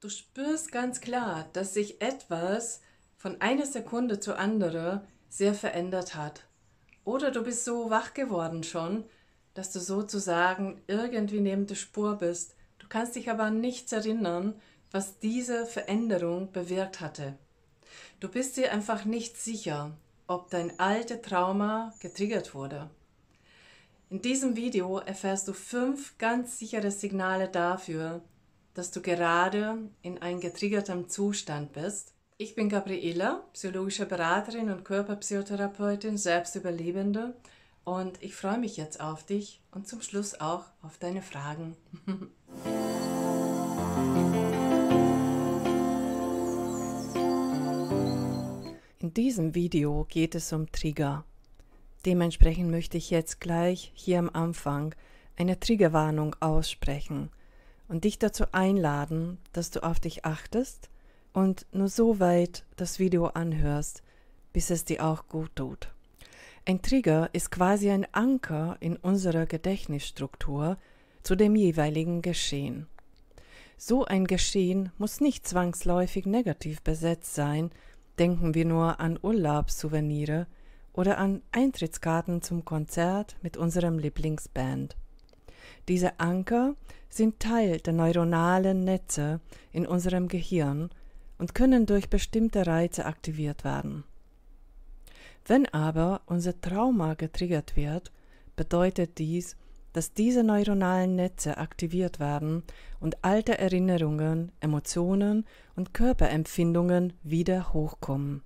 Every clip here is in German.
Du spürst ganz klar, dass sich etwas von einer Sekunde zur anderen sehr verändert hat. Oder du bist so wach geworden schon, dass du sozusagen irgendwie neben der Spur bist. Du kannst dich aber an nichts erinnern, was diese Veränderung bewirkt hatte. Du bist dir einfach nicht sicher, ob dein alte Trauma getriggert wurde. In diesem Video erfährst du fünf ganz sichere Signale dafür, dass du gerade in einem getriggerten Zustand bist. Ich bin Gabriela, psychologische Beraterin und Körperpsychotherapeutin, Selbstüberlebende und ich freue mich jetzt auf dich und zum Schluss auch auf deine Fragen. In diesem Video geht es um Trigger. Dementsprechend möchte ich jetzt gleich hier am Anfang eine Triggerwarnung aussprechen und dich dazu einladen, dass du auf dich achtest und nur so weit das Video anhörst, bis es dir auch gut tut. Ein Trigger ist quasi ein Anker in unserer Gedächtnisstruktur zu dem jeweiligen Geschehen. So ein Geschehen muss nicht zwangsläufig negativ besetzt sein, denken wir nur an Urlaubssouvenirs oder an Eintrittskarten zum Konzert mit unserem Lieblingsband. Diese Anker sind Teil der neuronalen Netze in unserem Gehirn und können durch bestimmte Reize aktiviert werden. Wenn aber unser Trauma getriggert wird, bedeutet dies, dass diese neuronalen Netze aktiviert werden und alte Erinnerungen, Emotionen und Körperempfindungen wieder hochkommen.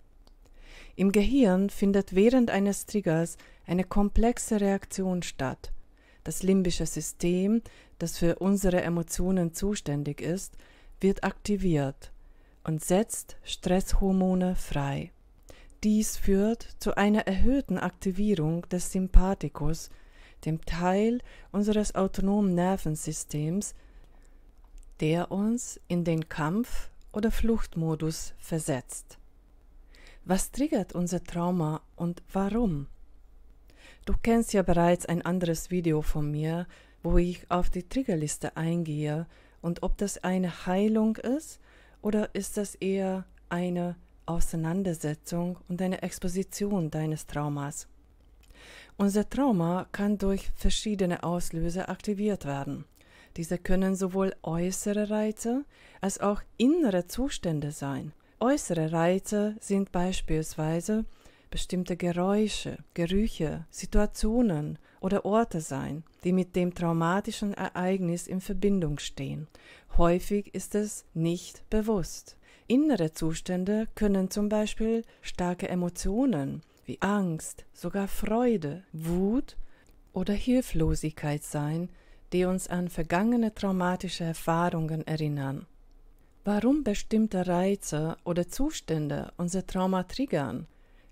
Im Gehirn findet während eines Triggers eine komplexe Reaktion statt, das limbische System, das für unsere Emotionen zuständig ist, wird aktiviert und setzt Stresshormone frei. Dies führt zu einer erhöhten Aktivierung des Sympathikus, dem Teil unseres autonomen Nervensystems, der uns in den Kampf- oder Fluchtmodus versetzt. Was triggert unser Trauma und warum? Du kennst ja bereits ein anderes Video von mir, wo ich auf die Triggerliste eingehe und ob das eine Heilung ist oder ist das eher eine Auseinandersetzung und eine Exposition deines Traumas. Unser Trauma kann durch verschiedene Auslöser aktiviert werden. Diese können sowohl äußere Reize als auch innere Zustände sein. Äußere Reize sind beispielsweise bestimmte Geräusche, Gerüche, Situationen oder Orte sein, die mit dem traumatischen Ereignis in Verbindung stehen. Häufig ist es nicht bewusst. Innere Zustände können zum Beispiel starke Emotionen wie Angst, sogar Freude, Wut oder Hilflosigkeit sein, die uns an vergangene traumatische Erfahrungen erinnern. Warum bestimmte Reize oder Zustände unser Trauma triggern,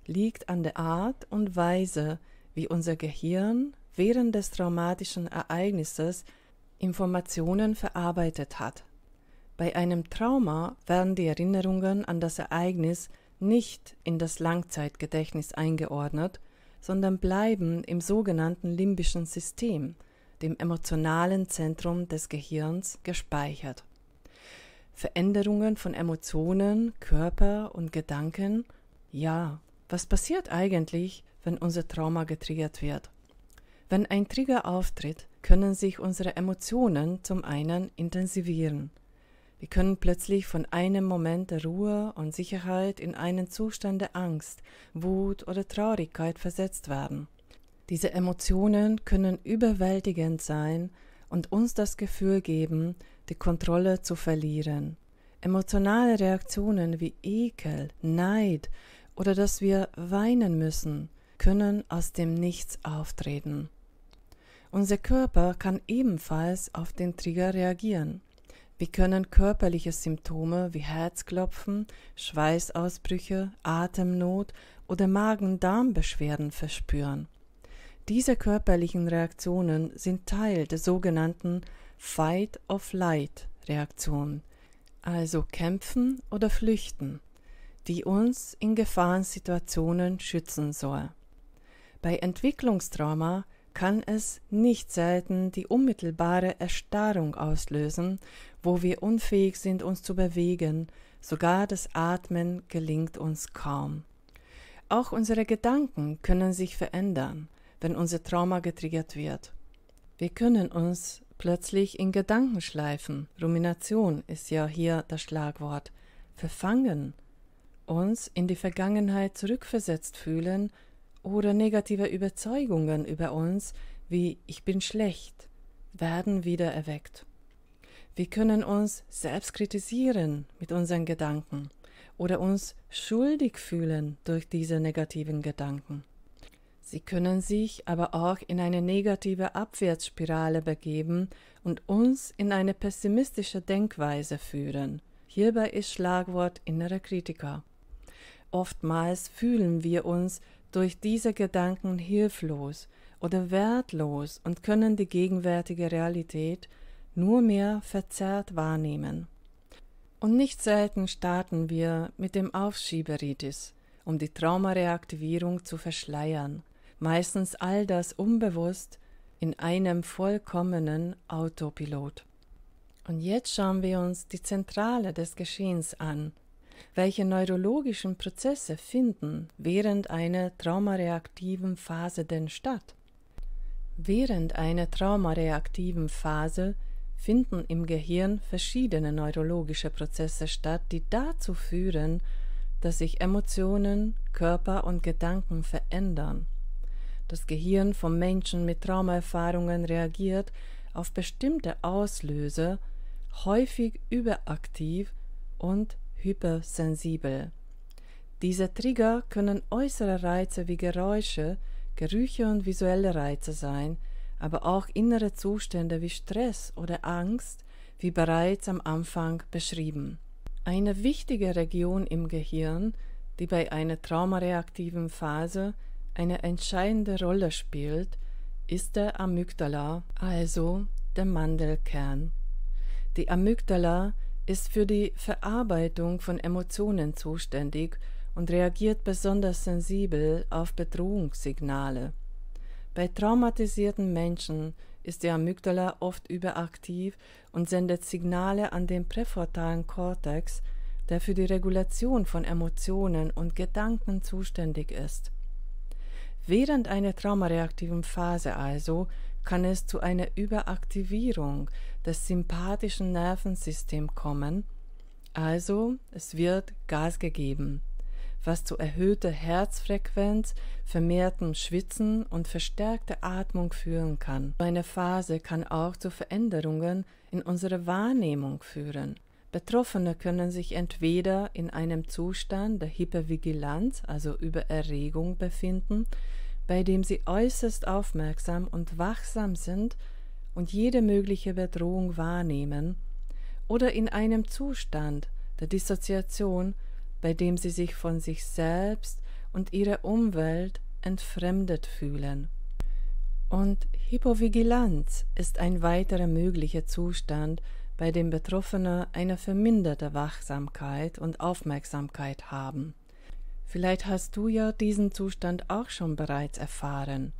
liegt an der Art und Weise, wie unser Gehirn während des traumatischen Ereignisses Informationen verarbeitet hat. Bei einem Trauma werden die Erinnerungen an das Ereignis nicht in das Langzeitgedächtnis eingeordnet, sondern bleiben im sogenannten limbischen System, dem emotionalen Zentrum des Gehirns, gespeichert. Veränderungen von Emotionen, Körper und Gedanken, ja, was passiert eigentlich, wenn unser Trauma getriggert wird? Wenn ein Trigger auftritt, können sich unsere Emotionen zum einen intensivieren. Wir können plötzlich von einem Moment der Ruhe und Sicherheit in einen Zustand der Angst, Wut oder Traurigkeit versetzt werden. Diese Emotionen können überwältigend sein und uns das Gefühl geben, die Kontrolle zu verlieren. Emotionale Reaktionen wie Ekel, Neid oder dass wir weinen müssen, können aus dem Nichts auftreten. Unser Körper kann ebenfalls auf den Trigger reagieren. Wir können körperliche Symptome wie Herzklopfen, Schweißausbrüche, Atemnot oder Magen-Darm-Beschwerden verspüren. Diese körperlichen Reaktionen sind Teil der sogenannten Fight-of-Light-Reaktion, also kämpfen oder flüchten die uns in Gefahrensituationen schützen soll. Bei Entwicklungstrauma kann es nicht selten die unmittelbare Erstarrung auslösen, wo wir unfähig sind, uns zu bewegen, sogar das Atmen gelingt uns kaum. Auch unsere Gedanken können sich verändern, wenn unser Trauma getriggert wird. Wir können uns plötzlich in Gedanken schleifen, Rumination ist ja hier das Schlagwort, verfangen, uns in die Vergangenheit zurückversetzt fühlen oder negative Überzeugungen über uns wie ich bin schlecht werden wieder erweckt. Wir können uns selbst kritisieren mit unseren Gedanken oder uns schuldig fühlen durch diese negativen Gedanken. Sie können sich aber auch in eine negative Abwärtsspirale begeben und uns in eine pessimistische Denkweise führen. Hierbei ist Schlagwort innerer Kritiker. Oftmals fühlen wir uns durch diese Gedanken hilflos oder wertlos und können die gegenwärtige Realität nur mehr verzerrt wahrnehmen. Und nicht selten starten wir mit dem Aufschieberitis, um die Traumareaktivierung zu verschleiern, meistens all das unbewusst in einem vollkommenen Autopilot. Und jetzt schauen wir uns die Zentrale des Geschehens an, welche neurologischen Prozesse finden während einer traumareaktiven Phase denn statt? Während einer traumareaktiven Phase finden im Gehirn verschiedene neurologische Prozesse statt, die dazu führen, dass sich Emotionen, Körper und Gedanken verändern. Das Gehirn von Menschen mit Traumaerfahrungen reagiert auf bestimmte Auslöser häufig überaktiv und hypersensibel. Diese Trigger können äußere Reize wie Geräusche, Gerüche und visuelle Reize sein, aber auch innere Zustände wie Stress oder Angst, wie bereits am Anfang beschrieben. Eine wichtige Region im Gehirn, die bei einer traumareaktiven Phase eine entscheidende Rolle spielt, ist der Amygdala, also der Mandelkern. Die Amygdala ist für die Verarbeitung von Emotionen zuständig und reagiert besonders sensibel auf Bedrohungssignale. Bei traumatisierten Menschen ist die Amygdala oft überaktiv und sendet Signale an den präfrontalen Kortex, der für die Regulation von Emotionen und Gedanken zuständig ist. Während einer traumareaktiven Phase also kann es zu einer Überaktivierung des sympathischen Nervensystems kommen, also es wird Gas gegeben, was zu erhöhter Herzfrequenz, vermehrtem Schwitzen und verstärkter Atmung führen kann. So eine Phase kann auch zu Veränderungen in unserer Wahrnehmung führen. Betroffene können sich entweder in einem Zustand der Hypervigilanz, also Übererregung, befinden, bei dem sie äußerst aufmerksam und wachsam sind und jede mögliche Bedrohung wahrnehmen oder in einem Zustand der Dissoziation, bei dem sie sich von sich selbst und ihrer Umwelt entfremdet fühlen. Und Hypovigilanz ist ein weiterer möglicher Zustand, bei dem Betroffene eine verminderte Wachsamkeit und Aufmerksamkeit haben. Vielleicht hast du ja diesen Zustand auch schon bereits erfahren.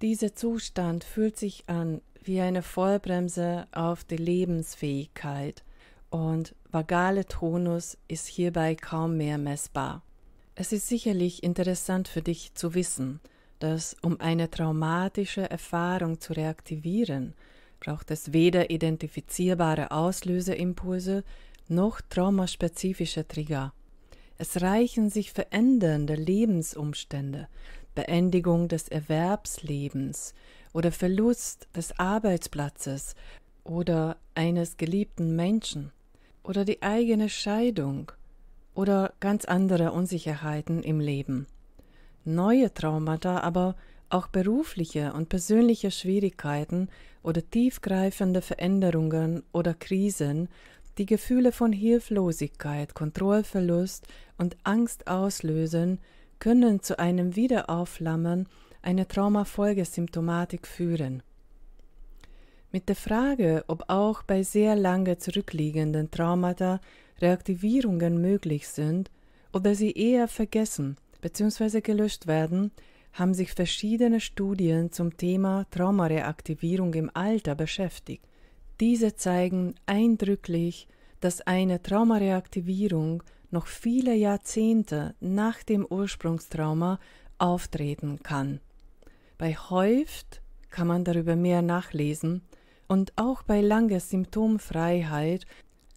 Dieser Zustand fühlt sich an wie eine Vollbremse auf die Lebensfähigkeit und vagale Tonus ist hierbei kaum mehr messbar. Es ist sicherlich interessant für dich zu wissen, dass um eine traumatische Erfahrung zu reaktivieren, braucht es weder identifizierbare Auslöserimpulse noch traumaspezifische Trigger. Es reichen sich verändernde Lebensumstände, Beendigung des Erwerbslebens, oder Verlust des Arbeitsplatzes oder eines geliebten Menschen oder die eigene Scheidung oder ganz andere Unsicherheiten im Leben. Neue Traumata aber auch berufliche und persönliche Schwierigkeiten oder tiefgreifende Veränderungen oder Krisen, die Gefühle von Hilflosigkeit, Kontrollverlust und Angst auslösen, können zu einem Wiederaufflammen eine Traumafolgesymptomatik führen. Mit der Frage, ob auch bei sehr lange zurückliegenden Traumata Reaktivierungen möglich sind oder sie eher vergessen bzw. gelöscht werden, haben sich verschiedene Studien zum Thema Traumareaktivierung im Alter beschäftigt. Diese zeigen eindrücklich, dass eine Traumareaktivierung noch viele Jahrzehnte nach dem Ursprungstrauma auftreten kann. Bei Häuft kann man darüber mehr nachlesen und auch bei langer Symptomfreiheit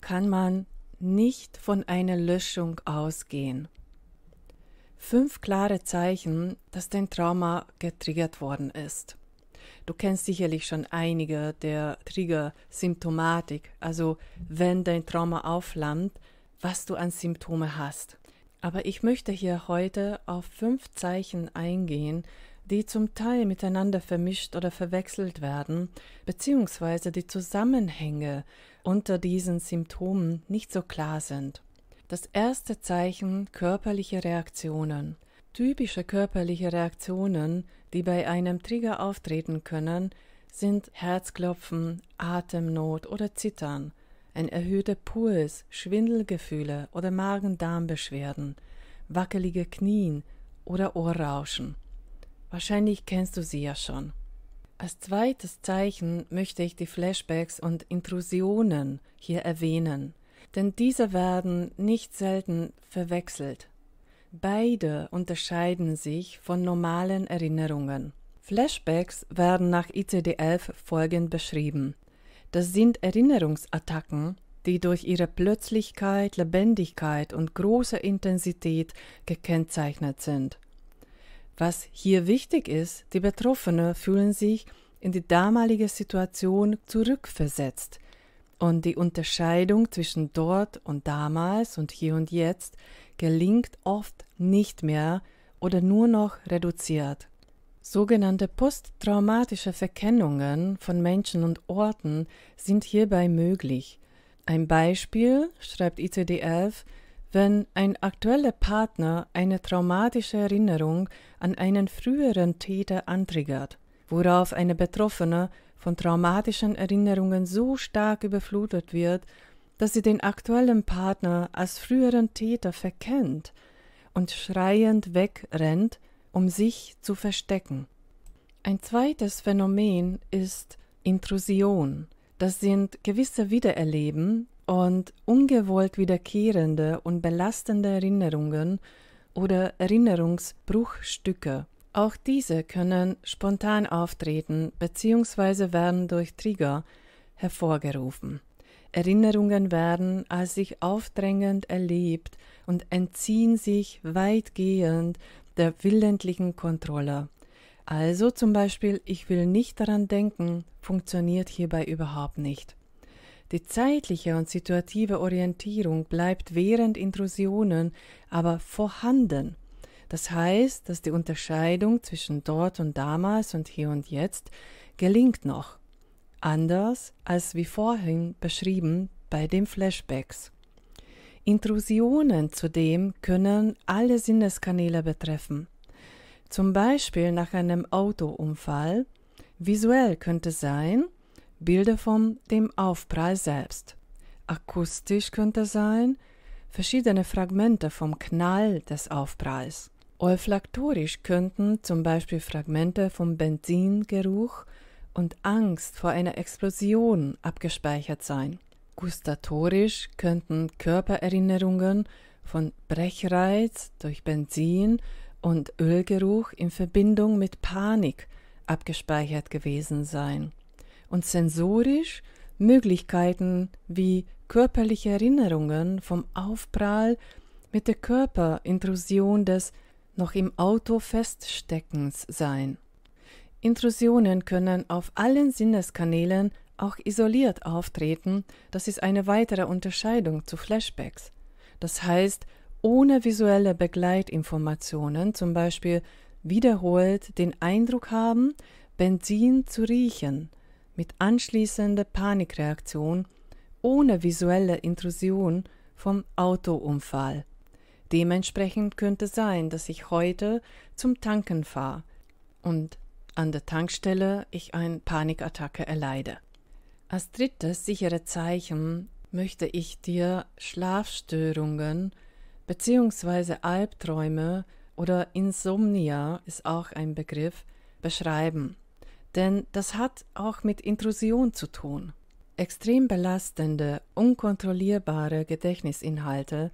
kann man nicht von einer Löschung ausgehen. Fünf klare Zeichen, dass dein Trauma getriggert worden ist. Du kennst sicherlich schon einige der Trigger-Symptomatik, also wenn dein Trauma aufflammt, was du an Symptome hast. Aber ich möchte hier heute auf fünf Zeichen eingehen, die zum Teil miteinander vermischt oder verwechselt werden, beziehungsweise die Zusammenhänge unter diesen Symptomen nicht so klar sind. Das erste Zeichen körperliche Reaktionen. Typische körperliche Reaktionen, die bei einem Trigger auftreten können, sind Herzklopfen, Atemnot oder Zittern, ein erhöhter Puls, Schwindelgefühle oder Magen-Darm-Beschwerden, wackelige Knien oder Ohrrauschen. Wahrscheinlich kennst du sie ja schon. Als zweites Zeichen möchte ich die Flashbacks und Intrusionen hier erwähnen, denn diese werden nicht selten verwechselt. Beide unterscheiden sich von normalen Erinnerungen. Flashbacks werden nach ICD-11 folgend beschrieben. Das sind Erinnerungsattacken, die durch ihre Plötzlichkeit, Lebendigkeit und große Intensität gekennzeichnet sind. Was hier wichtig ist, die Betroffenen fühlen sich in die damalige Situation zurückversetzt und die Unterscheidung zwischen dort und damals und hier und jetzt gelingt oft nicht mehr oder nur noch reduziert. Sogenannte posttraumatische Verkennungen von Menschen und Orten sind hierbei möglich. Ein Beispiel, schreibt ICD-11, wenn ein aktueller Partner eine traumatische Erinnerung an einen früheren Täter antriggert, worauf eine Betroffene von traumatischen Erinnerungen so stark überflutet wird, dass sie den aktuellen Partner als früheren Täter verkennt und schreiend wegrennt, um sich zu verstecken. Ein zweites Phänomen ist Intrusion. Das sind gewisse Wiedererleben und ungewollt wiederkehrende und belastende Erinnerungen oder Erinnerungsbruchstücke. Auch diese können spontan auftreten bzw. werden durch Trigger hervorgerufen. Erinnerungen werden als sich aufdrängend erlebt und entziehen sich weitgehend der willentlichen Kontrolle. Also zum Beispiel ich will nicht daran denken, funktioniert hierbei überhaupt nicht. Die zeitliche und situative Orientierung bleibt während Intrusionen aber vorhanden. Das heißt, dass die Unterscheidung zwischen dort und damals und hier und jetzt gelingt noch, anders als wie vorhin beschrieben bei den Flashbacks. Intrusionen zudem können alle Sinneskanäle betreffen. Zum Beispiel nach einem Autounfall. Visuell könnte sein, Bilder von dem Aufprall selbst. Akustisch könnte sein verschiedene Fragmente vom Knall des Aufpralls. Olfaktorisch könnten zum Beispiel Fragmente vom Benzingeruch und Angst vor einer Explosion abgespeichert sein. Gustatorisch könnten Körpererinnerungen von Brechreiz durch Benzin und Ölgeruch in Verbindung mit Panik abgespeichert gewesen sein und sensorisch Möglichkeiten wie körperliche Erinnerungen vom Aufprall mit der Körperintrusion des noch im Auto feststeckens sein. Intrusionen können auf allen Sinneskanälen auch isoliert auftreten, das ist eine weitere Unterscheidung zu Flashbacks. Das heißt, ohne visuelle Begleitinformationen, zum Beispiel wiederholt den Eindruck haben, Benzin zu riechen, mit anschließender Panikreaktion ohne visuelle Intrusion vom Autounfall. Dementsprechend könnte sein, dass ich heute zum Tanken fahre und an der Tankstelle ich eine Panikattacke erleide. Als drittes sichere Zeichen möchte ich dir Schlafstörungen bzw. Albträume oder Insomnia ist auch ein Begriff beschreiben. Denn das hat auch mit Intrusion zu tun. Extrem belastende, unkontrollierbare Gedächtnisinhalte,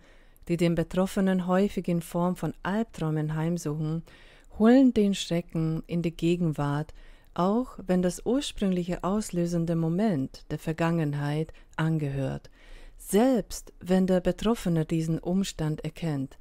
die den Betroffenen häufig in Form von Albträumen heimsuchen, holen den Schrecken in die Gegenwart, auch wenn das ursprüngliche auslösende Moment der Vergangenheit angehört. Selbst wenn der Betroffene diesen Umstand erkennt,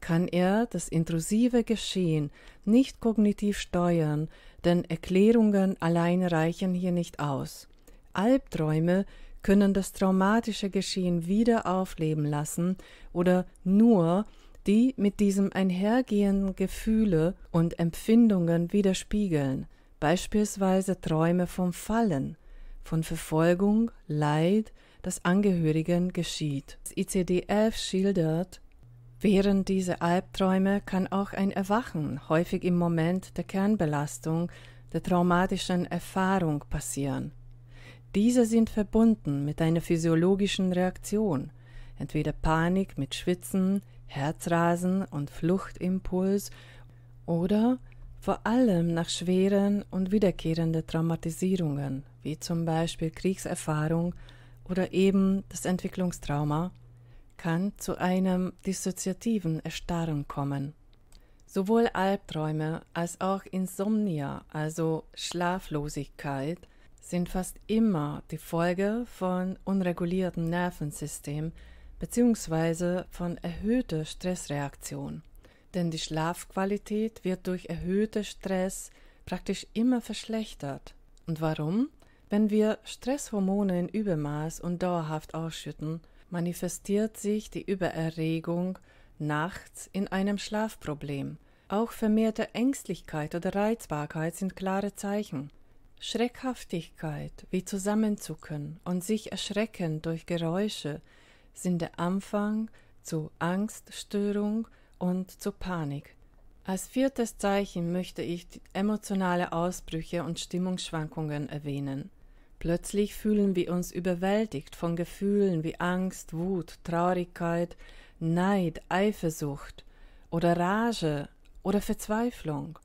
kann er das intrusive Geschehen nicht kognitiv steuern, denn Erklärungen allein reichen hier nicht aus. Albträume können das traumatische Geschehen wieder aufleben lassen oder nur die mit diesem einhergehenden Gefühle und Empfindungen widerspiegeln, beispielsweise Träume vom Fallen, von Verfolgung, Leid, das Angehörigen geschieht. Das ICD-11 schildert, Während dieser Albträume kann auch ein Erwachen häufig im Moment der Kernbelastung der traumatischen Erfahrung passieren. Diese sind verbunden mit einer physiologischen Reaktion, entweder Panik mit Schwitzen, Herzrasen und Fluchtimpuls oder vor allem nach schweren und wiederkehrenden Traumatisierungen, wie zum Beispiel Kriegserfahrung oder eben das Entwicklungstrauma kann zu einem dissoziativen Erstarren kommen. Sowohl Albträume als auch Insomnia, also Schlaflosigkeit, sind fast immer die Folge von unreguliertem Nervensystem bzw. von erhöhter Stressreaktion. Denn die Schlafqualität wird durch erhöhte Stress praktisch immer verschlechtert. Und warum? Wenn wir Stresshormone in Übermaß und dauerhaft ausschütten, manifestiert sich die Übererregung nachts in einem Schlafproblem. Auch vermehrte Ängstlichkeit oder Reizbarkeit sind klare Zeichen. Schreckhaftigkeit, wie zusammenzucken und sich erschrecken durch Geräusche, sind der Anfang zu Angststörung und zu Panik. Als viertes Zeichen möchte ich emotionale Ausbrüche und Stimmungsschwankungen erwähnen. Plötzlich fühlen wir uns überwältigt von Gefühlen wie Angst, Wut, Traurigkeit, Neid, Eifersucht oder Rage oder Verzweiflung.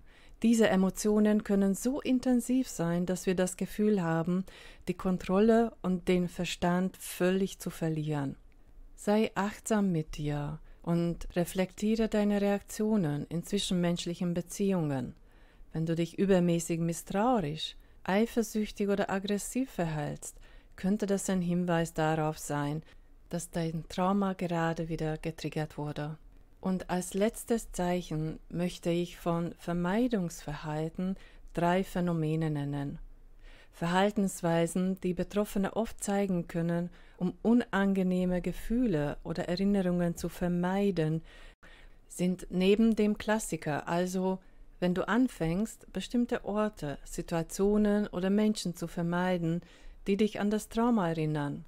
Diese Emotionen können so intensiv sein, dass wir das Gefühl haben, die Kontrolle und den Verstand völlig zu verlieren. Sei achtsam mit dir und reflektiere deine Reaktionen in zwischenmenschlichen Beziehungen. Wenn du dich übermäßig misstrauisch eifersüchtig oder aggressiv verhältst, könnte das ein Hinweis darauf sein, dass dein Trauma gerade wieder getriggert wurde. Und als letztes Zeichen möchte ich von Vermeidungsverhalten drei Phänomene nennen. Verhaltensweisen, die Betroffene oft zeigen können, um unangenehme Gefühle oder Erinnerungen zu vermeiden, sind neben dem Klassiker, also wenn du anfängst, bestimmte Orte, Situationen oder Menschen zu vermeiden, die dich an das Trauma erinnern.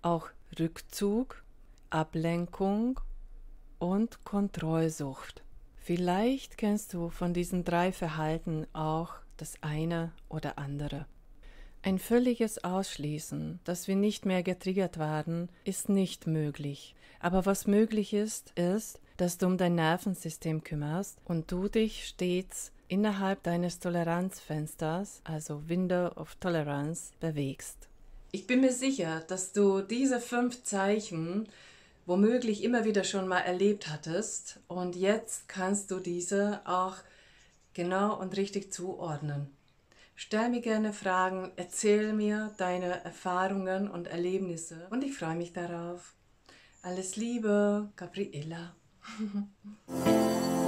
Auch Rückzug, Ablenkung und Kontrollsucht. Vielleicht kennst du von diesen drei Verhalten auch das eine oder andere. Ein völliges Ausschließen, dass wir nicht mehr getriggert werden, ist nicht möglich. Aber was möglich ist, ist, dass du um dein Nervensystem kümmerst und du dich stets innerhalb deines Toleranzfensters, also Window of Tolerance, bewegst. Ich bin mir sicher, dass du diese fünf Zeichen womöglich immer wieder schon mal erlebt hattest und jetzt kannst du diese auch genau und richtig zuordnen. Stell mir gerne Fragen, erzähl mir deine Erfahrungen und Erlebnisse und ich freue mich darauf. Alles Liebe, Gabriela.